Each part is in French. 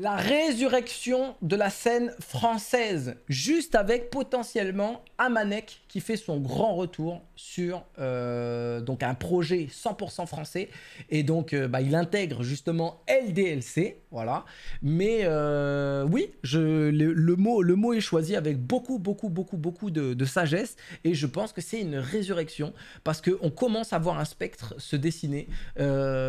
la résurrection de la scène française, juste avec potentiellement Amanek qui fait son grand retour sur euh, donc un projet 100% français et donc euh, bah, il intègre justement LDLC, voilà. Mais euh, oui, le, mot est choisi avec beaucoup beaucoup beaucoup beaucoup de, sagesse et je pense que c'est une résurrection parce que on commence à voir un spectre se dessiner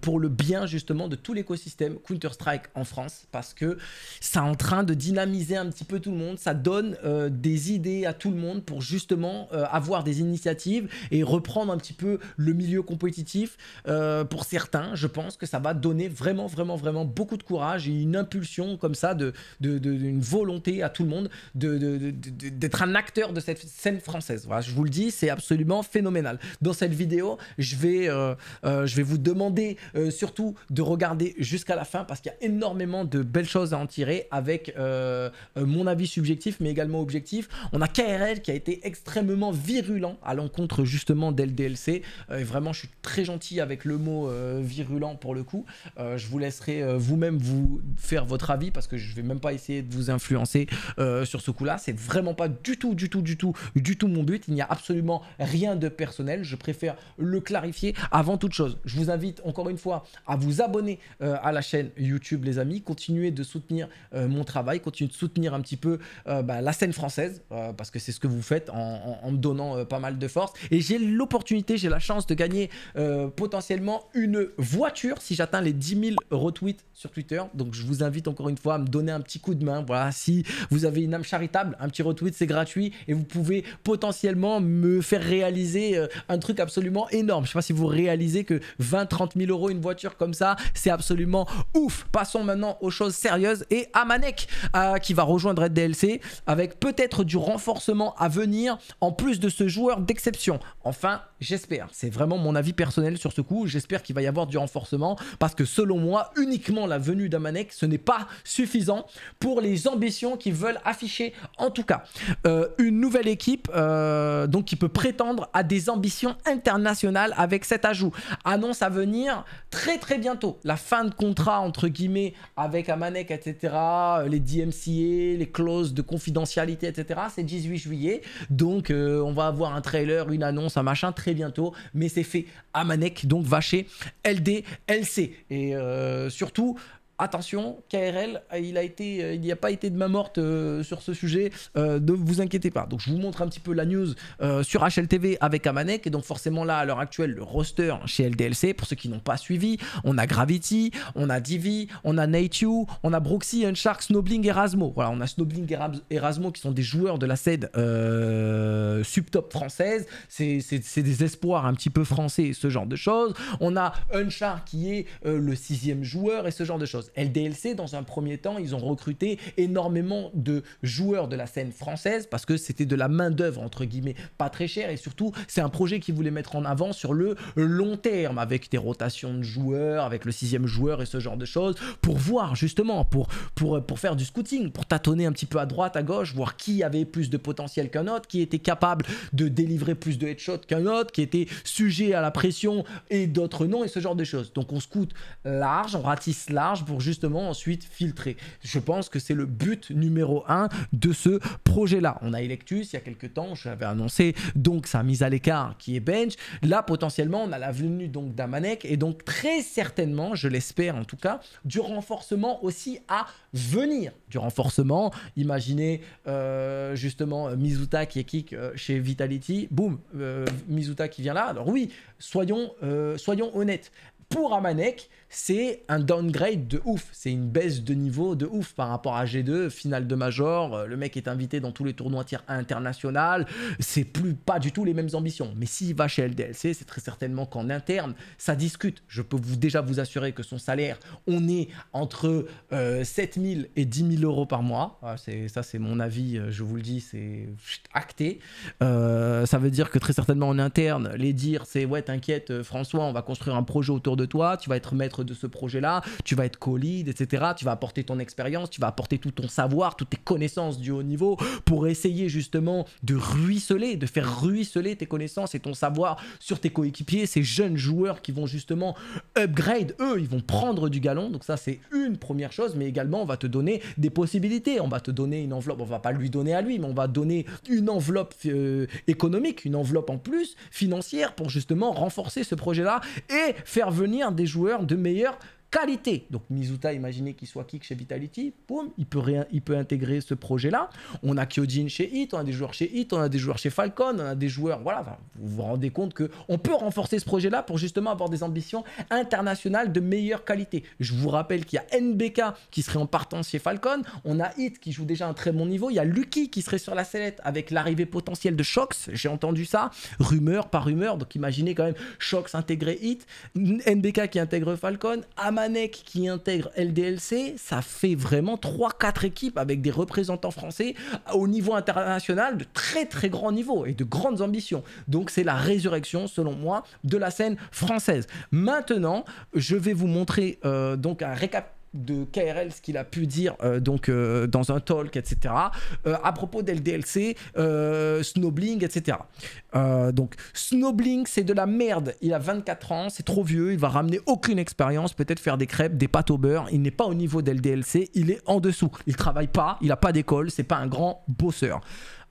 pour le bien justement de tout l'écosystème Counter Strike en France parce parce que est en train de dynamiser un petit peu tout le monde, ça donne euh, des idées à tout le monde pour justement euh, avoir des initiatives et reprendre un petit peu le milieu compétitif. Euh, pour certains, je pense que ça va donner vraiment, vraiment, vraiment beaucoup de courage et une impulsion comme ça, de, de, une volonté à tout le monde d'être de, de un acteur de cette scène française. Voilà, je vous le dis, c'est absolument phénoménal. Dans cette vidéo, je vais, je vais vous demander surtout de regarder jusqu'à la fin parce qu'il y a énormément de belles choses à en tirer avec euh, euh, mon avis subjectif, mais également objectif. On a KRL qui a été extrêmement virulent à l'encontre justement d'LDLC. Euh, vraiment, je suis très gentil avec le mot virulent pour le coup. je vous laisserai vous-même vous faire votre avis parce que je vais même pas essayer de vous influencer sur ce coup-là. C'est vraiment pas du tout, du tout, du tout, du tout mon but. Il n'y a absolument rien de personnel. Je préfère le clarifier avant toute chose. Je vous invite encore une fois à vous abonner à la chaîne YouTube, les amis. Continuez de soutenir euh, mon travail, continuer de soutenir un petit peu euh, bah, la scène française, euh, parce que c'est ce que vous faites en, me donnant pas mal de force. Et j'ai l'opportunité, j'ai la chance de gagner potentiellement une voiture si j'atteins les 10 000 retweets sur Twitter. Donc je vous invite encore une fois à me donner un petit coup de main. Voilà, si vous avez une âme charitable, un petit retweet, c'est gratuit et vous pouvez potentiellement me faire réaliser un truc absolument énorme. Je sais pas si vous réalisez que 20-30 000 euros une voiture comme ça, c'est absolument ouf. Passons maintenant aux choses sérieuse. Et Amanek euh, qui va rejoindre Red DLC avec peut-être du renforcement à venir en plus de ce joueur d'exception. Enfin, J'espère. C'est vraiment mon avis personnel sur ce coup. J'espère qu'il va y avoir du renforcement parce que selon moi, uniquement la venue d'Amanek, ce n'est pas suffisant pour les ambitions qu'ils veulent afficher. En tout cas, euh, une nouvelle équipe euh, donc qui peut prétendre à des ambitions internationales avec cet ajout. Annonce à venir très très bientôt. La fin de contrat entre guillemets avec Amanek, etc. Euh, les DMCA, les clauses de confidentialité, etc. C'est 18 juillet. Donc on va avoir un trailer, une annonce, un machin très très bientôt, mais c'est fait à Manek, donc va chez LDLC. Et euh, surtout, attention, KRL, euh, euh, il n'y a pas été de main morte euh, sur ce sujet, ne vous inquiétez pas. Donc je vous montre un petit peu la news sur HLTV avec Amanek, et donc forcément là, à l'heure actuelle, le roster chez LDLC, pour ceux qui n'ont pas suivi, on a Gravity, on a Divi, on a Nateu, on a Broxy, Unshark, Snobling, Erasmo. Voilà, on a Snobling et Erasmo qui sont des joueurs de la scène subtop française, c'est des espoirs un petit peu français, ce genre de choses. On a Unshark qui est le sixième joueur et ce genre de choses. LDLC, dans un premier temps, ils ont recruté énormément de joueurs de la scène française parce que c'était de la main-d'œuvre, entre guillemets, pas très chère. Et surtout, c'est un projet qu'ils voulaient mettre en avant sur le long terme avec des rotations de joueurs, avec le sixième joueur et ce genre de choses pour voir justement, pour, pour, pour faire du scouting, pour tâtonner un petit peu à droite, à gauche, voir qui avait plus de potentiel qu'un autre, qui était capable de délivrer plus de headshots qu'un autre, qui était sujet à la pression et d'autres non et ce genre de choses. Donc on scoute large, on ratisse large pour justement ensuite filtrer. Je pense que c'est le but numéro un de ce projet-là. On a Electus il y a quelques temps, je l'avais annoncé donc sa mise à l'écart qui est bench. Là, potentiellement, on a la venue donc d'Amanek et donc très certainement, je l'espère en tout cas, du renforcement aussi à venir. Du renforcement, imaginez euh, justement Mizuta qui est kick euh, chez Vitality, boum, euh, Mizuta qui vient là. Alors oui, soyons, soyons honnêtes. Pour Amanek, c'est un downgrade de ouf. C'est une baisse de niveau de ouf par rapport à G2, finale de Major. Euh, le mec est invité dans tous les tournois tiers international. C'est plus pas du tout les mêmes ambitions. Mais s'il va chez LDLC, c'est très certainement qu'en interne, ça discute. Je peux vous déjà vous assurer que son salaire, on est entre 7 euh, 7000 et 10 000 euros par mois. Ah, ça, c'est mon avis. Euh, je vous le dis, c'est acté. ça veut dire que très certainement en interne, les dire, c'est ouais, t'inquiète, François, on va construire un projet autour de toi. Tu vas être maître de ce projet-là, tu vas être co-lead, etc. Tu vas apporter ton expérience, tu vas apporter tout ton savoir, toutes tes connaissances du haut niveau pour essayer justement de ruisseler, de faire ruisseler tes connaissances et ton savoir sur tes coéquipiers, ces jeunes joueurs qui vont justement upgrade, eux, ils vont prendre du galon. Donc ça, c'est une première chose, mais également, on va te donner des possibilités. On va te donner une enveloppe, on va pas lui donner à lui, mais on va donner une enveloppe euh, économique, une enveloppe en plus financière pour justement renforcer ce projet-là et faire venir des joueurs de meilleur donc Mizuta, imaginez qu'il soit kick chez Vitality, il peut, rien, il peut intégrer ce projet-là. On a Kyojin chez Hit, on a des joueurs chez Hit, on a des joueurs chez Falcon, on a des joueurs, voilà, vous vous rendez compte que on peut renforcer ce projet-là pour justement avoir des ambitions internationales de meilleure qualité. Je vous rappelle qu'il y a NBK qui serait en partance chez Falcon, on a Hit qui joue déjà un très bon niveau, il y a Lucky qui serait sur la sellette avec l'arrivée potentielle de Shox, j'ai entendu ça, rumeur par rumeur, donc imaginez quand même Shox intégrer Hit, NBK qui intègre Falcon, Aman qui intègre LDLC, ça fait vraiment 3-4 équipes avec des représentants français au niveau international de très très grand niveau et de grandes ambitions. Donc c'est la résurrection, selon moi, de la scène française. Maintenant, je vais vous montrer euh, donc un récap de KRL, ce qu'il a pu dire euh, donc euh, dans un talk, etc. Euh, à propos d'LDLC, Snowbling, etc. donc Snowbling, c'est de la merde. Il a 24 ans, c'est trop vieux, il va ramener aucune expérience, peut-être faire des crêpes, des pâtes au beurre. Il n'est pas au niveau d'LDLC, il est en dessous. Il travaille pas, il a pas d'école, c'est pas un grand bosseur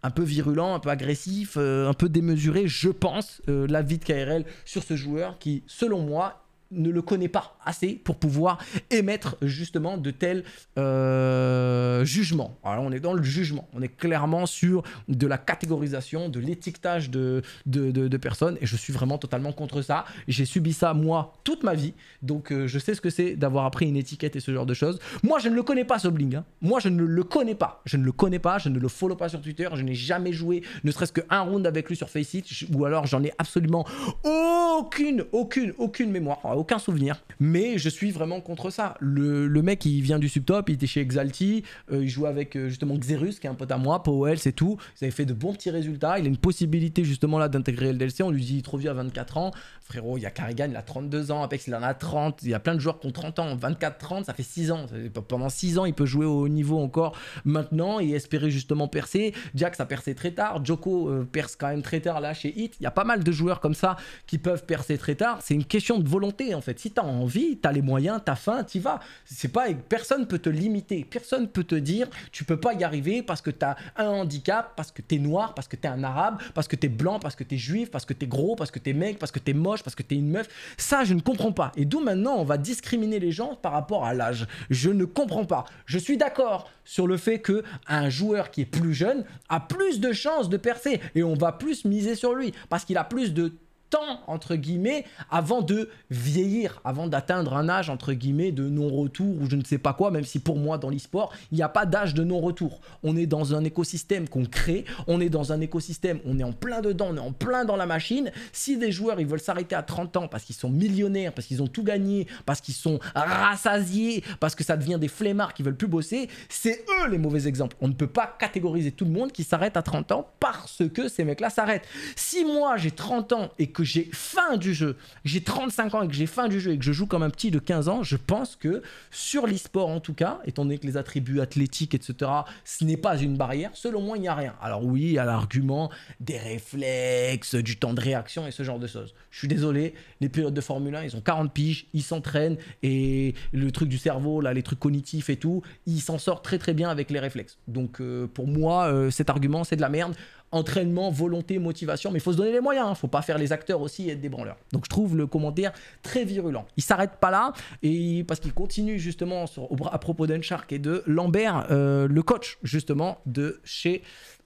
un peu virulent, un peu agressif, un peu démesuré, je pense, la l'avis de KRL sur ce joueur qui, selon moi, ne le connaît pas assez pour pouvoir émettre justement de tels euh, jugements. Alors on est dans le jugement, on est clairement sur de la catégorisation, de l'étiquetage de de, personnes et je suis vraiment totalement contre ça. J'ai subi ça moi toute ma vie, donc euh, je sais ce que c'est d'avoir appris une étiquette et ce genre de choses. Moi je ne le connais pas ce hein. moi je ne le connais pas, je ne le connais pas, je ne le follow pas sur Twitter, je n'ai jamais joué ne serait-ce qu'un round avec lui sur Faceit ou alors j'en ai absolument aucune, aucune, aucune mémoire aucun souvenir. Mais je suis vraiment contre ça. Le, mec, il vient du subtop, il était chez Exalti, euh, il joue avec euh, justement Xerus, qui est un pote à moi, Powell, c'est tout. ça avait fait de bons petits résultats. Il a une possibilité justement là d'intégrer le DLC. On lui dit, trop vieux à 24 ans. Frérot, il y a Carrigan, il a 32 ans. Apex, il en a 30. Il y a plein de joueurs qui ont 30 ans. 24-30, ça fait 6 ans. Pendant 6 ans, il peut jouer au haut niveau encore maintenant et espérer justement percer. Jack, ça percé très tard. Joko euh, perce quand même très tard là chez Hit. Il y a pas mal de joueurs comme ça qui peuvent percer très tard. C'est une question de volonté en fait. Si as envie, t'as les moyens, t'as faim, t'y vas. C'est pas personne peut te limiter, personne peut te dire tu peux pas y arriver parce que tu as un handicap, parce que tu es noir, parce que es un arabe, parce que tu es blanc, parce que tu es juif, parce que tu es gros, parce que tu es mec, parce que tu es moche, parce que tu es une meuf. Ça, je ne comprends pas. Et d'où maintenant on va discriminer les gens par rapport à l'âge. Je ne comprends pas. Je suis d'accord sur le fait que un joueur qui est plus jeune a plus de chances de percer et on va plus miser sur lui parce qu'il a plus de temps entre guillemets avant de vieillir, avant d'atteindre un âge entre guillemets de non-retour ou je ne sais pas quoi, même si pour moi dans l'e-sport, il n'y a pas d'âge de non-retour. On est dans un écosystème qu'on crée, on est dans un écosystème, on est en plein dedans, on est en plein dans la machine. Si des joueurs ils veulent s'arrêter à 30 ans parce qu'ils sont millionnaires, parce qu'ils ont tout gagné, parce qu'ils sont rassasiés, parce que ça devient des flemmards qui veulent plus bosser, c'est eux les mauvais exemples. On ne peut pas catégoriser tout le monde qui s'arrête à 30 ans parce que ces mecs-là s'arrêtent. Si moi j'ai 30 ans et que j'ai faim du jeu, j'ai 35 ans et que j'ai faim du jeu et que je joue comme un petit de 15 ans, je pense que sur l'e-sport en tout cas, étant donné que les attributs athlétiques, etc., ce n'est pas une barrière, selon moi, il n'y a rien. Alors oui, il y a l'argument des réflexes, du temps de réaction et ce genre de choses. Je suis désolé, les pilotes de Formule 1, ils ont 40 piges, ils s'entraînent et le truc du cerveau, là, les trucs cognitifs et tout, ils s'en sortent très très bien avec les réflexes. Donc euh, pour moi, euh, cet argument, c'est de la merde entraînement, volonté, motivation, mais il faut se donner les moyens, il hein. ne faut pas faire les acteurs aussi et être des branleurs. Donc je trouve le commentaire très virulent. Il ne s'arrête pas là, et parce qu'il continue justement à propos d'Unshark et de Lambert, euh, le coach justement de chez...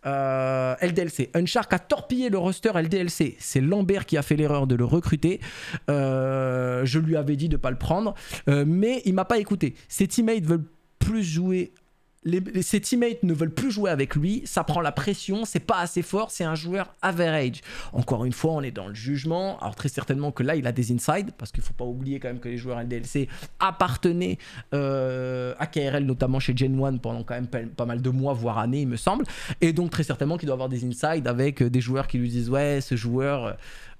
Euh, LDLC. Unshark a torpillé le roster LDLC. C'est Lambert qui a fait l'erreur de le recruter. Euh, je lui avais dit de ne pas le prendre, mais il m'a pas écouté. Ses teammates veulent plus jouer les, ses teammates ne veulent plus jouer avec lui, ça prend la pression, c'est pas assez fort, c'est un joueur average. Encore une fois, on est dans le jugement. Alors très certainement que là, il a des insides, parce qu'il faut pas oublier quand même que les joueurs LDLC appartenaient euh, à KRL, notamment chez Gen 1 pendant quand même pas, mal de mois, voire années, il me semble. Et donc très certainement qu'il doit avoir des insides avec euh, des joueurs qui lui disent ouais, ce joueur, euh,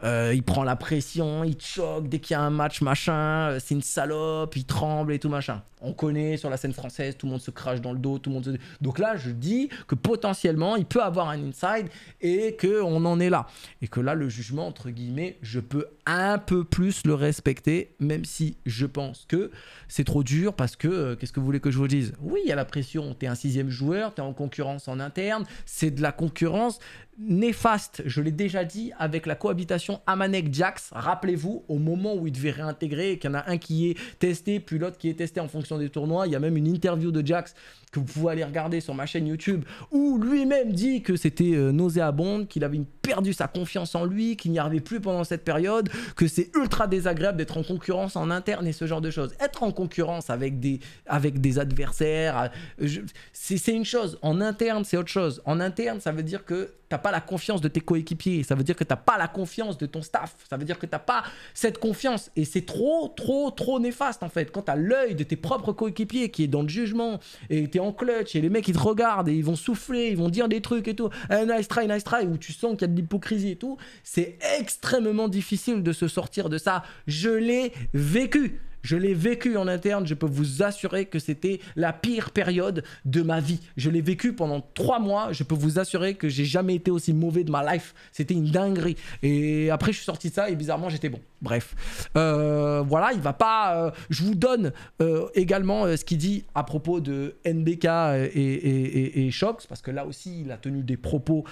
euh, il prend la pression, il choque dès qu'il y a un match, machin, euh, c'est une salope, il tremble et tout, machin. On connaît sur la scène française, tout le monde se crache dans le dos, tout le monde se... Donc là, je dis que potentiellement, il peut avoir un inside et qu'on en est là. Et que là, le jugement, entre guillemets, je peux un peu plus le respecter, même si je pense que c'est trop dur parce que, euh, qu'est-ce que vous voulez que je vous dise Oui, il y a la pression, t'es un sixième joueur, t'es en concurrence en interne, c'est de la concurrence néfaste, je l'ai déjà dit, avec la cohabitation Amanec, Amanek Jax, rappelez-vous, au moment où il devait réintégrer, qu'il y en a un qui est testé, puis l'autre qui est testé en fonction des tournois. Il y a même une interview de Jax que vous pouvez aller regarder sur ma chaîne YouTube, où lui-même dit que c'était euh, nauséabond, qu'il avait perdu sa confiance en lui, qu'il n'y arrivait plus pendant cette période, que c'est ultra désagréable d'être en concurrence en interne et ce genre de choses. Être en concurrence avec des, avec des adversaires, euh, c'est une chose. En interne, c'est autre chose. En interne, ça veut dire que t'as pas la confiance de tes coéquipiers, ça veut dire que t'as pas la confiance de ton staff, ça veut dire que t'as pas cette confiance et c'est trop, trop, trop néfaste en fait. Quand t'as l'œil de tes propres coéquipiers qui est dans le jugement et t'es en clutch et les mecs ils te regardent et ils vont souffler, ils vont dire des trucs et tout, Un eh, nice try, nice try, où tu sens qu'il y a de l'hypocrisie et tout, c'est extrêmement difficile de se sortir de ça. Je l'ai vécu. Je l'ai vécu en interne, je peux vous assurer que c'était la pire période de ma vie. Je l'ai vécu pendant trois mois, je peux vous assurer que j'ai jamais été aussi mauvais de ma life. C'était une dinguerie. Et après, je suis sorti de ça et bizarrement, j'étais bon. Bref. Euh, voilà, il va pas. Euh, je vous donne euh, également ce qu'il dit à propos de NBK et, et, Shox, parce que là aussi, il a tenu des propos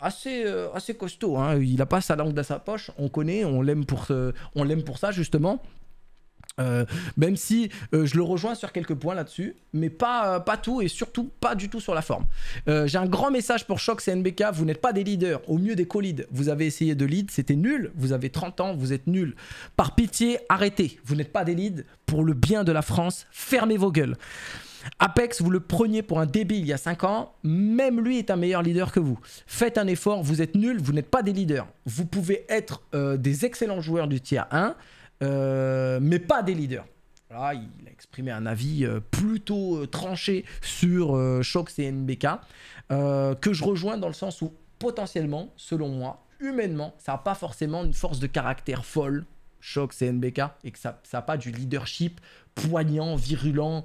assez, assez costauds. Hein. Il n'a pas sa langue dans sa poche, on connaît, on l'aime pour, on l'aime pour ça justement. Euh, même si euh, je le rejoins sur quelques points là-dessus, mais pas, euh, pas tout et surtout pas du tout sur la forme. J'ai un grand message pour Choc NbK vous n'êtes pas des leaders, au mieux des co Vous avez essayé de lead, c'était nul, vous avez 30 ans, vous êtes nul. Par pitié, arrêtez, vous n'êtes pas des leads, pour le bien de la France, fermez vos gueules. Apex, vous le preniez pour un débile il y a 5 ans, même lui est un meilleur leader que vous. Faites un effort, vous êtes nul, vous n'êtes pas des leaders. Vous pouvez être des excellents joueurs du tier 1, euh, mais pas des leaders. il a exprimé un avis euh, plutôt euh, tranché sur euh, Shox et NBK, que je rejoins dans le sens où potentiellement, selon moi, humainement, ça n'a pas forcément une force de caractère folle, Shox et NBK, et que ça n'a pas du leadership poignant, virulent,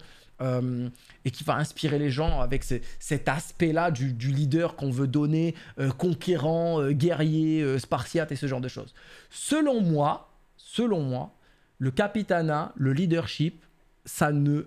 et qui va inspirer les gens avec cet aspect-là du, leader qu'on veut donner, conquérant, guerrier, spartiate et ce genre de choses. Selon moi, selon moi, le capitana, le leadership, ça ne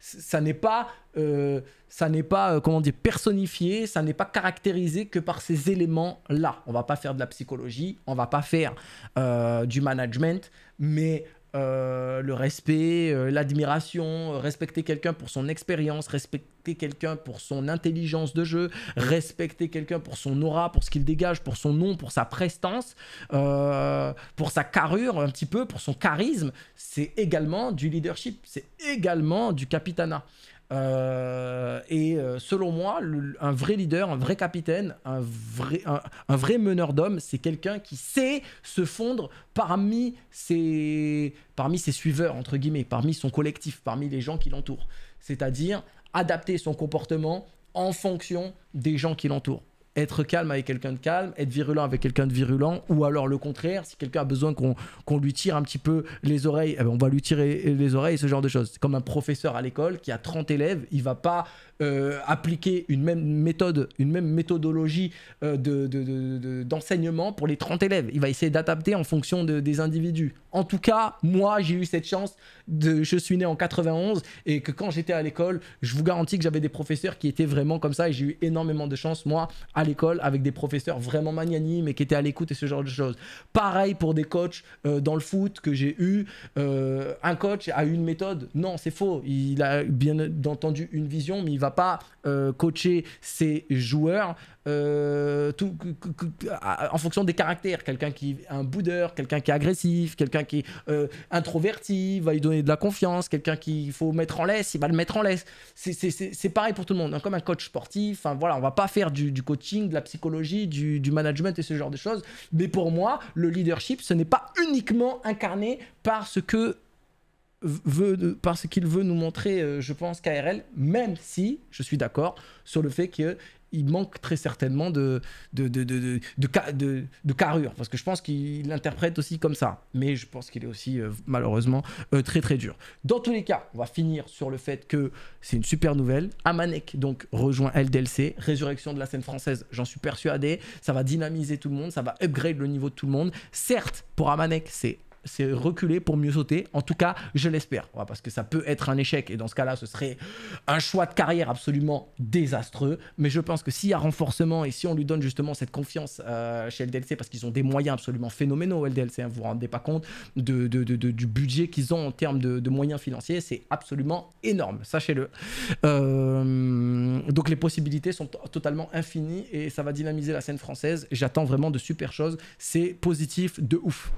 ça n'est pas euh, ça n'est pas euh, comment dire personnifié ça n'est pas caractérisé que par ces éléments là on va pas faire de la psychologie on va pas faire euh, du management mais euh, le respect, euh, l'admiration, respecter quelqu'un pour son expérience, respecter quelqu'un pour son intelligence de jeu, respecter quelqu'un pour son aura, pour ce qu'il dégage, pour son nom, pour sa prestance, euh, pour sa carrure un petit peu, pour son charisme, c'est également du leadership, c'est également du capitanat. Euh, et euh, selon moi, un vrai leader, un vrai capitaine, un vrai, vrai meneur d'hommes, c'est quelqu'un qui sait se fondre parmi ses, parmi ses suiveurs, entre guillemets, parmi son collectif, parmi les gens qui l'entourent. C'est-à-dire adapter son comportement en fonction des gens qui l'entourent être calme avec quelqu'un de calme, être virulent avec quelqu'un de virulent, ou alors le contraire, si quelqu'un a besoin qu'on lui tire un petit peu les oreilles, eh ben, on va lui tirer les oreilles, ce genre de choses. C'est comme un professeur à l'école qui a 30 élèves, il va pas euh, appliquer une même méthode, une même méthodologie euh, d'enseignement pour les 30 élèves. Il va essayer d'adapter en fonction des individus. En tout cas, moi, j'ai eu cette chance de, je suis né en 91 et que quand j'étais à l'école, je vous garantis que j'avais des professeurs qui étaient vraiment comme ça et j'ai eu énormément de chance, moi, à l'école avec des professeurs vraiment magnanimes et qui étaient à l'écoute et ce genre de choses. Pareil pour des coachs euh, dans le foot que j'ai eu. Euh, un coach a une méthode. Non, c'est faux. Il a bien entendu une vision, mais il va pas euh, coacher ses joueurs tout, en fonction des caractères. Quelqu'un qui est un boudeur, quelqu'un qui est agressif, quelqu'un qui est introverti, va lui donner de la confiance, quelqu'un qu'il faut mettre en laisse, il va le mettre en laisse. C'est pareil pour tout le monde. Comme un coach sportif, Enfin voilà, on va pas faire du coaching de la psychologie, du, du management et ce genre de choses. Mais pour moi, le leadership, ce n'est pas uniquement incarné par ce que veut, parce qu'il veut nous montrer, euh, je pense, KRL, même si je suis d'accord sur le fait que il manque très certainement de, de, de, de, carrure, parce que je pense qu'il l'interprète aussi comme ça, mais je pense qu'il est aussi euh, malheureusement euh, très très dur. Dans tous les cas, on va finir sur le fait que c'est une super nouvelle. Amanek donc rejoint LDLC, résurrection de la scène française, j'en suis persuadé, ça va dynamiser tout le monde, ça va upgrade le niveau de tout le monde. Certes, pour Amanek, c'est c'est reculer pour mieux sauter. En tout cas, je l'espère, parce que ça peut être un échec. Et dans ce cas-là, ce serait un choix de carrière absolument désastreux. Mais je pense que s'il y a renforcement et si on lui donne justement cette confiance euh, chez LDLC, parce qu'ils ont des moyens absolument phénoménaux, LDLC, vous hein, vous vous rendez pas compte du budget qu'ils ont en termes de, moyens financiers, c'est absolument énorme, sachez-le. Euh, donc les possibilités sont totalement infinies et ça va dynamiser la scène française. J'attends vraiment de super choses. C'est positif de ouf.